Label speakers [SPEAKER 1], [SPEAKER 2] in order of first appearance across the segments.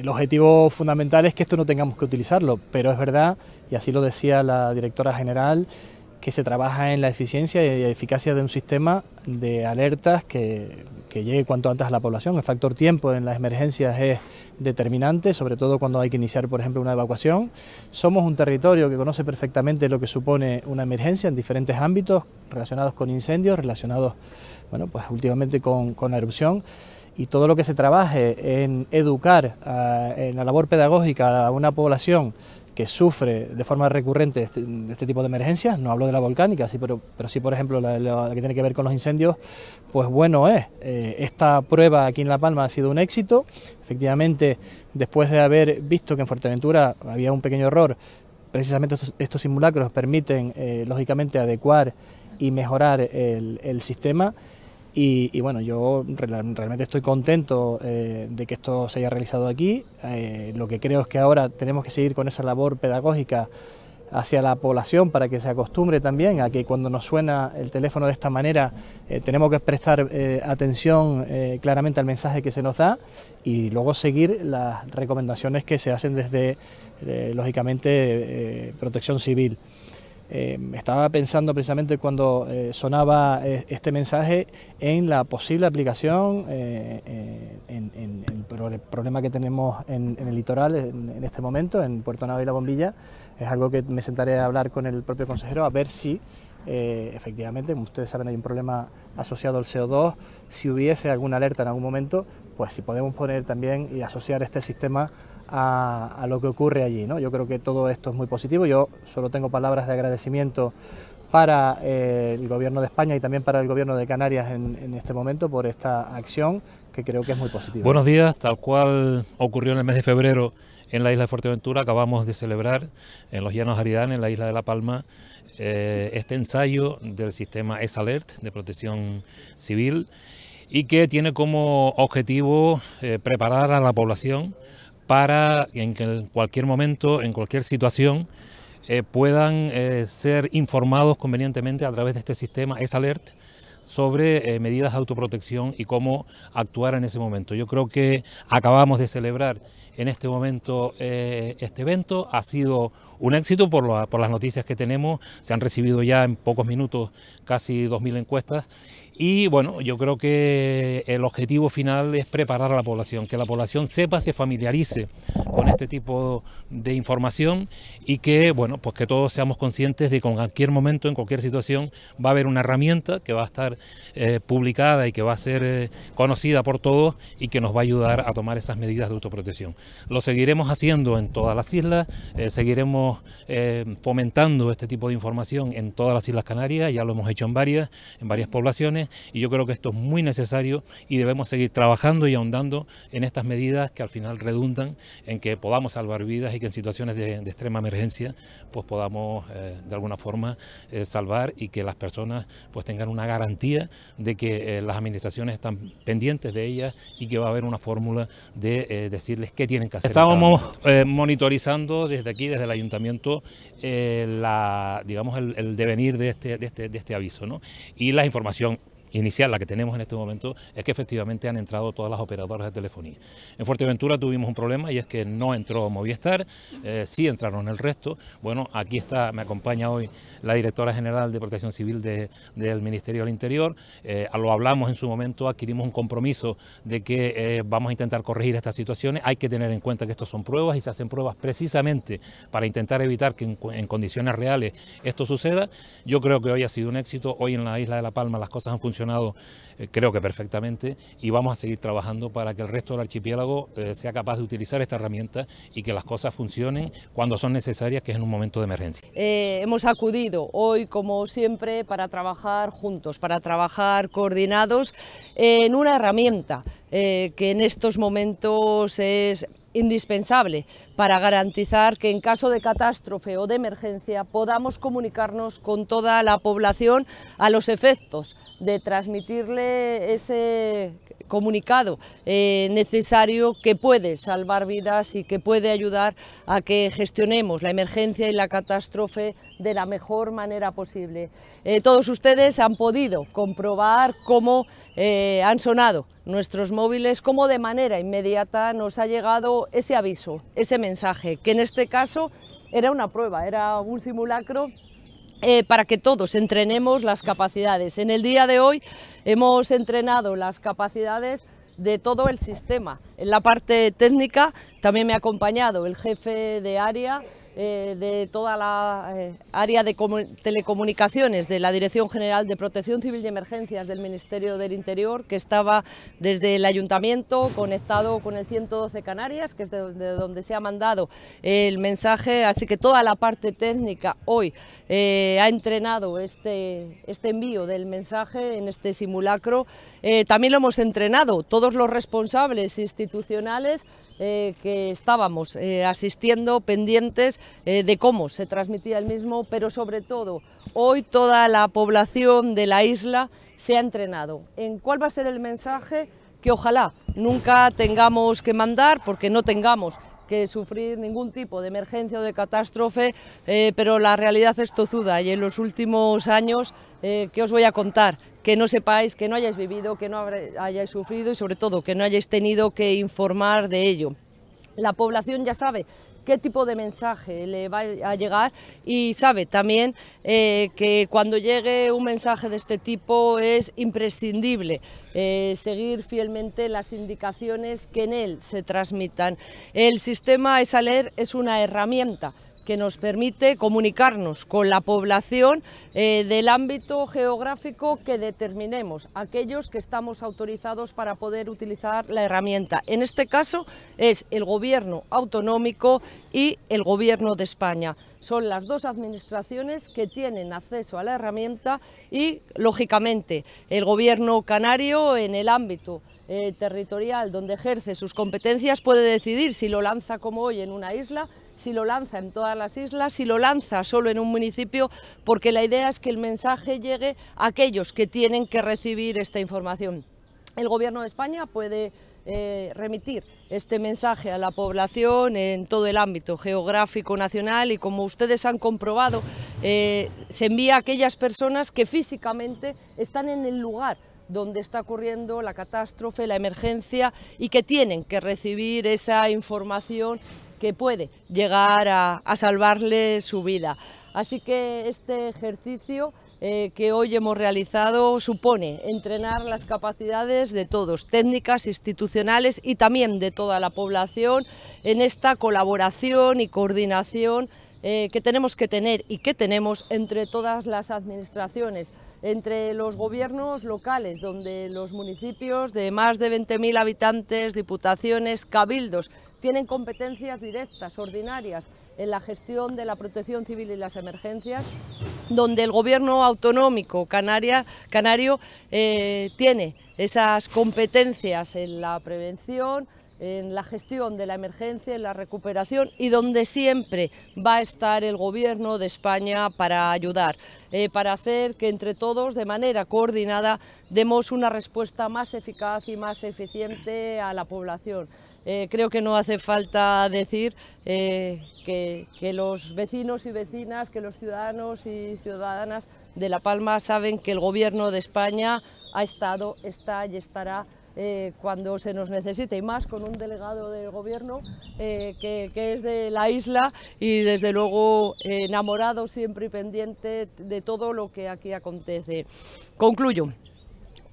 [SPEAKER 1] El objetivo fundamental es que esto no tengamos que utilizarlo, pero es verdad, y así lo decía la directora general, que se trabaja en la eficiencia y eficacia de un sistema de alertas que, llegue cuanto antes a la población. El factor tiempo en las emergencias es determinante, sobre todo cuando hay que iniciar, por ejemplo, una evacuación. Somos un territorio que conoce perfectamente lo que supone una emergencia en diferentes ámbitos relacionados con incendios, relacionados, bueno, pues últimamente con, con la erupción y todo lo que se trabaje en educar en la labor pedagógica a una población que sufre de forma recurrente este, este tipo de emergencias, no hablo de la volcánica, sí, pero, pero sí, por ejemplo, la, que tiene que ver con los incendios, pues bueno es. Eh, eh, esta prueba aquí en La Palma ha sido un éxito. Efectivamente, después de haber visto que en Fuerteventura había un pequeño error, precisamente estos, simulacros permiten, eh, lógicamente, adecuar y mejorar el sistema. Y, bueno, yo realmente estoy contento eh, de que esto se haya realizado aquí. Eh, lo que creo es que ahora tenemos que seguir con esa labor pedagógica hacia la población para que se acostumbre también a que cuando nos suena el teléfono de esta manera eh, tenemos que prestar atención claramente al mensaje que se nos da y luego seguir las recomendaciones que se hacen desde, lógicamente, protección civil. Em, estaba pensando precisamente cuando eh, sonaba eh, este mensaje en la posible aplicación eh, en, el problema que tenemos en, el litoral en, este momento, en Puerto Nado y La Bombilla. Es algo que me sentaré a hablar con el propio consejero a ver si efectivamente, como ustedes saben, hay un problema asociado al CO2. Si hubiese alguna alerta en algún momento, pues si podemos poner también y asociar este sistema a, lo que ocurre allí. ¿no? Yo creo que todo esto es muy positivo. Yo solo tengo palabras de agradecimiento para eh, el Gobierno de España y también para el Gobierno de Canarias en, este momento por esta acción que creo que es muy positiva. Buenos
[SPEAKER 2] días, tal cual ocurrió en el mes de febrero en la isla de Fuerteventura, acabamos de celebrar en los Llanos Aridán, en la isla de La Palma, eh, este ensayo del sistema e S-Alert de protección civil y que tiene como objetivo eh, preparar a la población para en que en cualquier momento, en cualquier situación, eh, puedan eh, ser informados convenientemente a través de este sistema S-Alert sobre eh, medidas de autoprotección y cómo actuar en ese momento. Yo creo que acabamos de celebrar en este momento eh, este evento. Ha sido un éxito por, las noticias que tenemos. Se han recibido ya en pocos minutos casi 2.000 encuestas. Y bueno, yo creo que el objetivo final es preparar a la población, que la población sepa, se familiarice con este tipo de información y que, bueno, pues que todos seamos conscientes de que en cualquier momento, en cualquier situación, va a haber una herramienta que va a estar eh, publicada y que va a ser eh, conocida por todos y que nos va a ayudar a tomar esas medidas de autoprotección. Lo seguiremos haciendo en todas las islas, eh, seguiremos eh, fomentando este tipo de información en todas las Islas Canarias, ya lo hemos hecho en varias, en varias poblaciones, y yo creo que esto es muy necesario y debemos seguir trabajando y ahondando en estas medidas que al final redundan en que podamos salvar vidas y que en situaciones de, extrema emergencia pues podamos eh, de alguna forma salvar y que las personas pues tengan una garantía de que las administraciones están pendientes de ellas y que va a haber una fórmula de decirles qué Estábamos eh, monitorizando desde aquí, desde el ayuntamiento, eh, la, digamos, el, el, devenir de este, de este, de este aviso. ¿no? Y la información inicial, la que tenemos en este momento, es que efectivamente han entrado todas las operadoras de telefonía. En Fuerteventura tuvimos un problema y es que no entró Movistar, eh, sí entraron el resto. Bueno, aquí está, me acompaña hoy la directora general de Protección Civil del Ministerio del Interior. Eh, lo hablamos en su momento, adquirimos un compromiso de que eh, vamos a intentar corregir estas situaciones. Hay que tener en cuenta que estos son pruebas y se hacen pruebas precisamente para intentar evitar que en, en condiciones reales esto suceda. Yo creo que hoy ha sido un éxito. Hoy en la isla de La Palma las cosas han funcionado eh, creo que perfectamente y vamos a seguir trabajando para que el resto del archipiélago eh, sea capaz de utilizar esta herramienta y que las cosas funcionen cuando son necesarias, que es en un momento de emergencia.
[SPEAKER 3] Eh, hemos acudido hoy, como siempre, para trabajar juntos, para trabajar coordinados en una herramienta que en estos momentos es indispensable para garantizar que en caso de catástrofe o de emergencia podamos comunicarnos con toda la población a los efectos de transmitirle ese comunicado eh, necesario que puede salvar vidas y que puede ayudar a que gestionemos la emergencia y la catástrofe de la mejor manera posible. Eh, todos ustedes han podido comprobar cómo eh, han sonado nuestros móviles, cómo de manera inmediata nos ha llegado ese aviso, ese mensaje, que en este caso era una prueba, era un simulacro eh, para que todos entrenemos las capacidades. En el día de hoy hemos entrenado las capacidades de todo el sistema. En la parte técnica también me ha acompañado el jefe de área, eh, de toda la eh, área de telecomunicaciones de la Dirección General de Protección Civil y Emergencias del Ministerio del Interior, que estaba desde el Ayuntamiento conectado con el 112 Canarias, que es de, donde se ha mandado el mensaje. Así que toda la parte técnica hoy eh, ha entrenado este, este envío del mensaje en este simulacro. también lo hemos entrenado todos los responsables institucionales eh, que estábamos eh, asistiendo pendientes eh, de cómo se transmitía el mismo, pero sobre todo hoy toda la población de la isla se ha entrenado en cuál va a ser el mensaje que ojalá nunca tengamos que mandar porque no tengamos que sufrir ningún tipo de emergencia o de catástrofe, eh, pero la realidad es tozuda y en los últimos años, eh, ¿qué os voy a contar? Que no sepáis, que no hayáis vivido, que no hayáis sufrido y sobre todo que no hayáis tenido que informar de ello. La población ya sabe qué tipo de mensaje le va a llegar y sabe también eh, que cuando llegue un mensaje de este tipo es imprescindible eh, seguir fielmente las indicaciones que en él se transmitan. El sistema ESALER es una herramienta que nos permite comunicarnos con la población eh, del ámbito geográfico que determinemos, aquellos que estamos autorizados para poder utilizar la herramienta. En este caso es el Gobierno autonómico y el Gobierno de España. Son las dos administraciones que tienen acceso a la herramienta y, lógicamente, el Gobierno canario en el ámbito eh, territorial donde ejerce sus competencias puede decidir si lo lanza como hoy en una isla si lo lanza en todas las islas, si lo lanza solo en un municipio, porque la idea es que el mensaje llegue a aquellos que tienen que recibir esta información. El Gobierno de España puede eh, remitir este mensaje a la población en todo el ámbito geográfico nacional y como ustedes han comprobado, eh, se envía a aquellas personas que físicamente están en el lugar donde está ocurriendo la catástrofe, la emergencia y que tienen que recibir esa información que puede llegar a, salvarle su vida. Así que este ejercicio eh, que hoy hemos realizado supone entrenar las capacidades de todos, técnicas, institucionales y también de toda la población en esta colaboración y coordinación eh, que tenemos que tener y que tenemos entre todas las administraciones entre los gobiernos locales, donde los municipios de más de 20.000 habitantes, diputaciones, cabildos tienen competencias directas, ordinarias, en la gestión de la protección civil y las emergencias, donde el gobierno autonómico canario eh, tiene esas competencias en la prevención, en la gestión de la emergencia, en la recuperación y donde siempre va a estar el Gobierno de España para ayudar, eh, para hacer que entre todos, de manera coordinada, demos una respuesta más eficaz y más eficiente a la población. Eh, creo que no hace falta decir eh, que, los vecinos y vecinas, que los ciudadanos y ciudadanas de La Palma saben que el Gobierno de España ha estado, está y estará eh, cuando se nos necesite, y más con un delegado del Gobierno que, que, es de la isla y desde luego enamorado siempre y pendiente de todo lo que aquí acontece. Concluyo.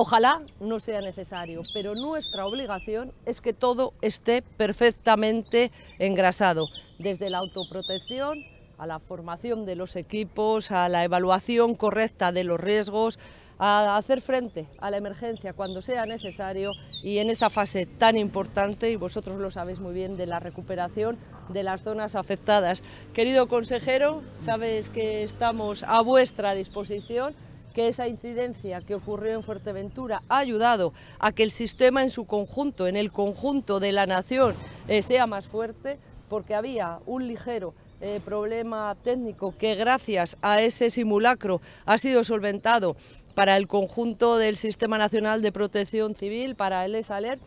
[SPEAKER 3] Ojalá no sea necesario, pero nuestra obligación es que todo esté perfectamente engrasado, desde la autoprotección a la formación de los equipos, a la evaluación correcta de los riesgos, a hacer frente a la emergencia cuando sea necesario y en esa fase tan importante, y vosotros lo sabéis muy bien, de la recuperación de las zonas afectadas. Querido consejero, sabes que estamos a vuestra disposición que esa incidencia que ocurrió en Fuerteventura ha ayudado a que el sistema en su conjunto, en el conjunto de la nación, eh, sea más fuerte, porque había un ligero eh, problema técnico que gracias a ese simulacro ha sido solventado para el conjunto del Sistema Nacional de Protección Civil, para el ESALER,